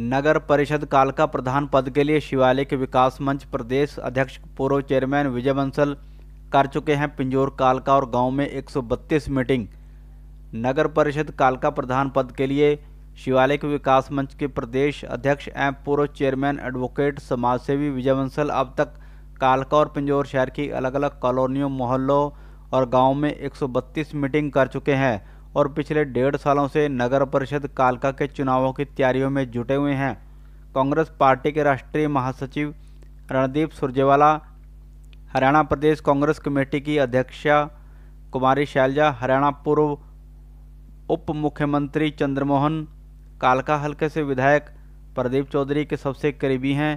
नगर परिषद कालका प्रधान पद के लिए शिवालय के विकास मंच प्रदेश अध्यक्ष पूर्व चेयरमैन विजय बंसल कर चुके हैं पिंजोर कालका और गांव में 132 मीटिंग नगर परिषद कालका प्रधान पद के लिए शिवालय के विकास मंच के प्रदेश अध्यक्ष एवं पूर्व चेयरमैन एडवोकेट समाजसेवी विजय बंसल अब तक कालका और पिंजोर शहर की अलग अलग कॉलोनियों मोहल्लों और गाँव में एक मीटिंग कर चुके हैं और पिछले डेढ़ सालों से नगर परिषद कालका के चुनावों की तैयारियों में जुटे हुए हैं कांग्रेस पार्टी के राष्ट्रीय महासचिव रणदीप सुरजेवाला हरियाणा प्रदेश कांग्रेस कमेटी की अध्यक्षा कुमारी शैलजा हरियाणा पूर्व उप मुख्यमंत्री चंद्रमोहन कालका हल्के से विधायक प्रदीप चौधरी के सबसे करीबी हैं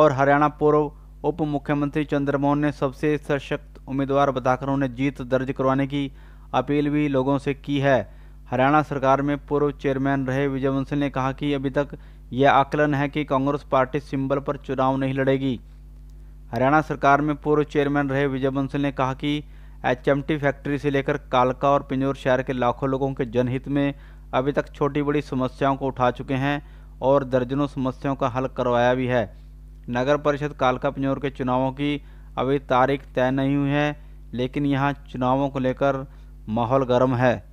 और हरियाणा पूर्व उप मुख्यमंत्री चंद्रमोहन ने सबसे सशक्त उम्मीदवार बताकर उन्हें जीत दर्ज करवाने की अपील भी लोगों से की है हरियाणा सरकार में पूर्व चेयरमैन रहे विजय बंसल ने कहा कि अभी तक यह आकलन है कि कांग्रेस पार्टी सिंबल पर चुनाव नहीं लड़ेगी हरियाणा सरकार में पूर्व चेयरमैन रहे विजय बंसल ने कहा कि एचएमटी फैक्ट्री से लेकर कालका और पिंजौर शहर के लाखों लोगों के जनहित में अभी तक छोटी बड़ी समस्याओं को उठा चुके हैं और दर्जनों समस्याओं का हल करवाया भी है नगर परिषद कालका पिंजौर के चुनावों की अभी तारीख तय नहीं हुई है लेकिन यहाँ चुनावों को लेकर माहौल गर्म है